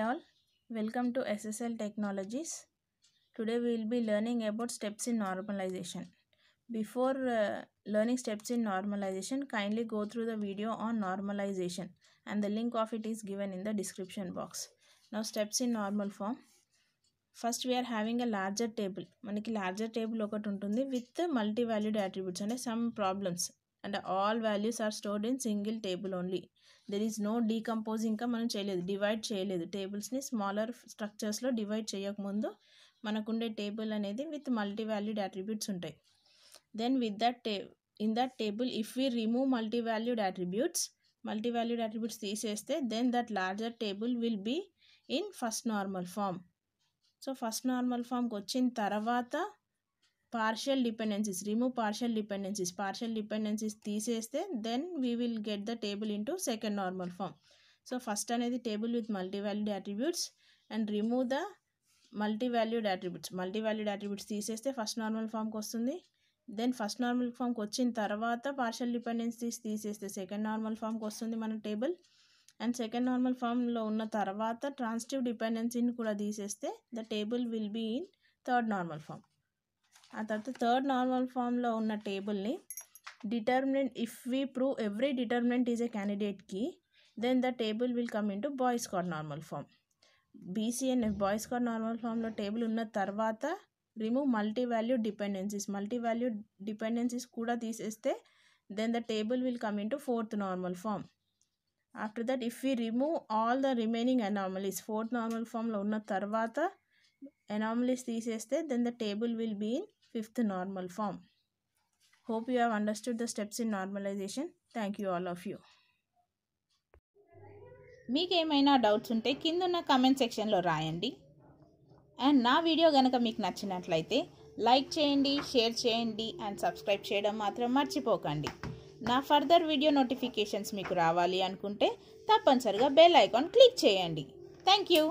high all welcome to SSL technologies today will be learning about steps in normalization before learning steps in normalization kindly go through the video on normalization and the link of it is given in the description box నా steps in normal form first we're having a larger table మనకి larger table ఒకటి ఉంటుంది with multi valued attributes అంటే some problems and all values are stored in single table only there is no decompose ఇంకా మనం చేయలేదు divide చేయలేదు టేబుల్స్ని smaller స్ట్రక్చర్స్లో divide చేయకముందు మనకుండే టేబుల్ అనేది విత్ మల్టీ వాల్యూడ్ అట్రిబ్యూట్స్ ఉంటాయి దెన్ విత్ దట్ టే in that table if we remove multi valued attributes multi valued attributes తీసేస్తే then that larger table will be in first normal form so first normal ఫామ్కి వచ్చిన తర్వాత partial dependencies remove partial dependencies partial dependencies తీసేస్తే then we will get the table into second normal form so first అనేది table with multi valued attributes and remove the multi valued attributes multi valued attributes తీసేస్తే first normal ఫామ్కి వస్తుంది then first normal ఫామ్కి వచ్చిన తర్వాత partial dependencies తీసేస్తే second normal ఫామ్కి వస్తుంది మన టేబుల్ అండ్ సెకండ్ నార్మల్ ఫామ్లో ఉన్న తర్వాత ట్రాన్స్టివ్ డిపెండెన్సీని కూడా తీసేస్తే the table will be in third normal form ఆ తర్వాత థర్డ్ నార్మల్ ఫామ్లో ఉన్న టేబుల్ని determinant if we prove every determinant is a candidate then the table will come in to Boyce Codd normal form BCNF Boyce Codd normal ఫామ్లో table ఉన్న తర్వాత remove multi value dependencies multi value dependencies కూడా తీసేస్తే then the table will come in to fourth normal form after that if we remove all the remaining anomalies fourth normal ఫామ్లో ఉన్న తర్వాత anomalies తీసేస్తే then the table will be in fifth normal form hope you have understood the steps in normalization thank you all of you మీకు ఏమైనా doubts ఉంటే కింద ఉన్న comment సెక్షన్లో రాయండి అండ్ నా వీడియో కనుక మీకు నచ్చినట్లయితే లైక్ చేయండి షేర్ చేయండి అండ్ సబ్స్క్రైబ్ చేయడం మాత్రం మర్చిపోకండి నా ఫర్దర్ వీడియో నోటిఫికేషన్స్ మీకు రావాలి అనుకుంటే తప్పనిసరిగా బెల్ ఐకాన్ క్లిక్ చేయండి థ్యాంక్ యూ